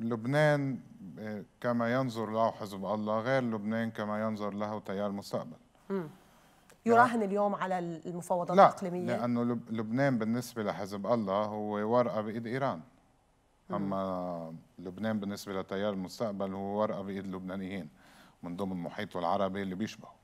لبنان آه، كما ينظر له حزب الله غير لبنان كما ينظر له تيار المستقبل يعني يراهن اليوم على المفاوضات لا الإقليمية؟ لأنه لبنان بالنسبة لحزب الله هو ورقة بإيد إيران أما لبنان بالنسبة لتيار المستقبل هو ورقة بإيد اللبنانيين من ضمن محيطه العربي اللي بيشبهه